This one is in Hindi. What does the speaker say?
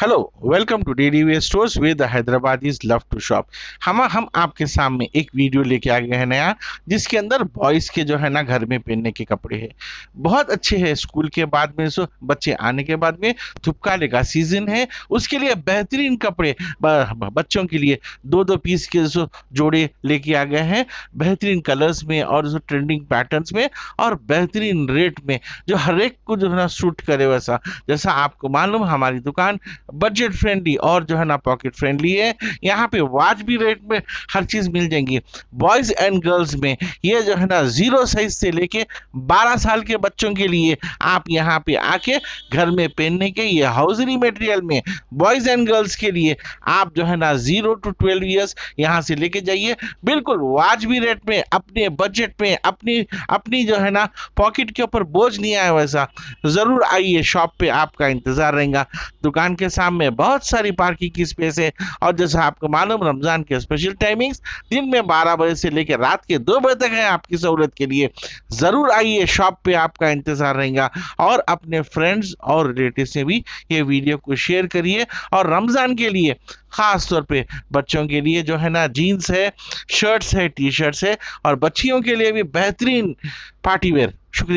hello welcome to D D stores with Hyderabad is love to shop हम हम आपके सामने एक वीडियो लेके आ गए हैं नया जिसके अंदर बॉयज़ के जो है ना घर में पहनने के कपड़े हैं बहुत अच्छे हैं स्कूल के बाद में सो बच्चे आने के बाद में थुपकाले का सीजन है उसके लिए बेहतरीन कपड़े बच्चों के लिए दो दो पीस के जो जोड़े लेके आ गए हैं बेहतरीन कलर्स में और जो ट्रेंडिंग पैटर्न में और बेहतरीन रेट में जो हर एक को जो है ना सूट करे वैसा जैसा आपको मालूम हमारी दुकान बजट फ्रेंडली और जो है ना पॉकेट फ्रेंडली है यहाँ पे भी रेट में हर चीज़ मिल जाएंगी बॉयज़ एंड गर्ल्स में ये जो है ना ज़ीरो साइज से लेके 12 साल के बच्चों के लिए आप यहाँ पे आके घर में पहनने के ये हाउसरी मटेरियल में बॉयज़ एंड गर्ल्स के लिए आप जो है ना ज़ीरो टू ट्वेल्व ईयर्स यहाँ से लेके जाइए बिल्कुल भी रेट में अपने बजट में अपनी अपनी जो है ना पॉकेट के ऊपर बोझ नहीं आया वैसा ज़रूर आइए शॉप पे आपका इंतज़ार रहेगा दुकान के सामने बहुत सारी पार्किंग की स्पेस है और जैसा आपको मालूम रमजान के स्पेशल टाइमिंग्स दिन में 12 बजे से लेकर रात के दो बजे तक है आपकी सहूलत के लिए जरूर आइए शॉप पे आपका इंतजार रहेगा और अपने फ्रेंड्स और रिलेटिव से भी ये वीडियो को शेयर करिए और रमजान के लिए खास तौर पे बच्चों के लिए जो है ना जीन्स है शर्ट्स है टी शर्ट्स है और बच्चियों के लिए भी बेहतरीन पार्टी वेयर शुक्रिया